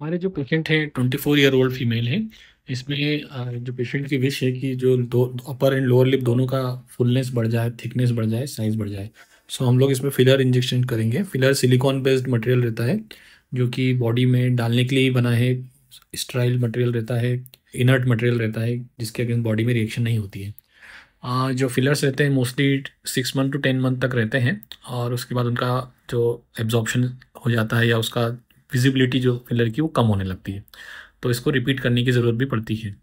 हमारे जो पेशेंट हैं twenty four year old female हैं इसमें जो पेशेंट की विश है कि जो दो अपर एंड लोअर लिप दोनों का फुलनेस बढ़ जाए थिकनेस बढ़ जाए साइज बढ़ जाए सो हम लोग इसमें फिलर इंजेक्शन करेंगे फिलर सिलिकॉन बेस्ड मटेरियल रहता है जो कि बॉडी में डालने के लिए ही बना है स्ट्राइल मटेरियल रहता है इनर्ट मटेरियल रहता है जिसके अगेंस्ट बॉडी में रिएक्शन नहीं होती है आ, जो फिलर्स रहते हैं mostly six month to ten month तक रहते हैं और उसके बाद उनका जो एब्जॉर्बशन हो जाता है या उसका विजिबिलिटी जो फिलर की वो कम होने लगती है तो इसको रिपीट करने की ज़रूरत भी पड़ती है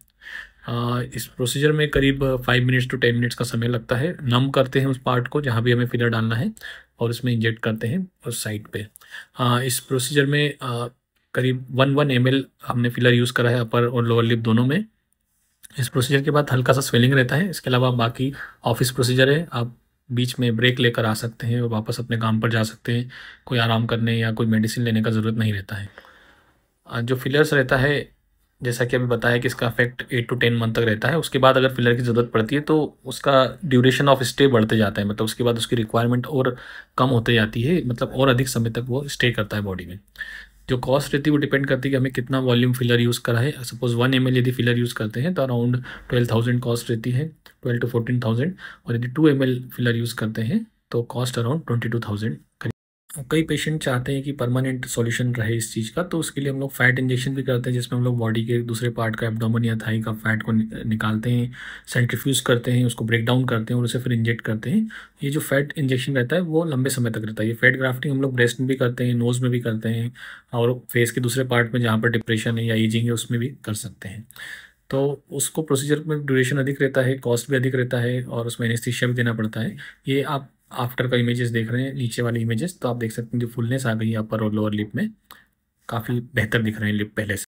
आ, इस प्रोसीजर में करीब five minutes to ten minutes का समय लगता है नम करते हैं उस पार्ट को जहाँ भी हमें फिलर डालना है और उसमें इंजेक्ट करते हैं उस साइड पे आ, इस प्रोसीजर में आ, करीब वन वन एम हमने फिलर यूज़ करा है अपर और लोअर लिप दोनों में इस प्रोसीजर के बाद हल्का सा स्वेलिंग रहता है इसके अलावा बाकी ऑफिस प्रोसीजर है आप बीच में ब्रेक लेकर आ सकते हैं और वापस अपने काम पर जा सकते हैं कोई आराम करने या कोई मेडिसिन लेने का ज़रूरत नहीं रहता है जो फिलर्स रहता है जैसा कि अभी बताया कि इसका effect eight to ten month तक रहता है उसके बाद अगर फिलर की ज़रूरत पड़ती है तो उसका ड्यूरेशन ऑफ स्टे बढ़ते जाता है मतलब उसके बाद उसकी रिक्वायरमेंट और कम होते जाती है मतलब और अधिक समय तक वो स्टे करता है बॉडी में जो कॉस्ट रहती है वो डिपेंड करती है कि हमें कितना वॉल्यूम फिलर यूज़ करा है सपोज वन एम यदि फिलर यूज़ करते हैं तो अराउंड ट्वेल्व थाउजेंड कॉस्ट रहती है ट्वेल्व टू फोर्टीन थाउजेंड और यदि टू एम फिलर यूज़ करते हैं तो cost around twenty two thousand कई पेशेंट चाहते हैं कि परमानेंट सॉल्यूशन रहे इस चीज़ का तो उसके लिए हम लोग फैट इंजेक्शन भी करते हैं जिसमें हम लोग बॉडी के दूसरे पार्ट का एब्डोमन या थाई का फैट को निकालते हैं सेंट्रीफ्यूज करते हैं उसको ब्रेक डाउन करते हैं और उसे फिर इंजेक्ट करते हैं ये जो फैट इंजेक्शन रहता है वो लंबे समय तक रहता है ये फैट ग्राफ्टिंग हम लोग ब्रेस्ट में भी करते हैं नोज़ में भी करते हैं और फेस के दूसरे पार्ट में जहाँ पर डिप्रेशन है या एजिंग है उसमें भी कर सकते हैं तो उसको प्रोसीजर में ड्यूरेशन अधिक रहता है कॉस्ट भी अधिक रहता है और उसमें एनेस्थीशिया भी देना पड़ता है ये आप आफ्टर का इमेजेस देख रहे हैं नीचे वाले इमेजेस तो आप देख सकते हैं जो फुलनेस आ गई है अपर और लोअर लिप में काफ़ी बेहतर दिख रहे हैं लिप पहले से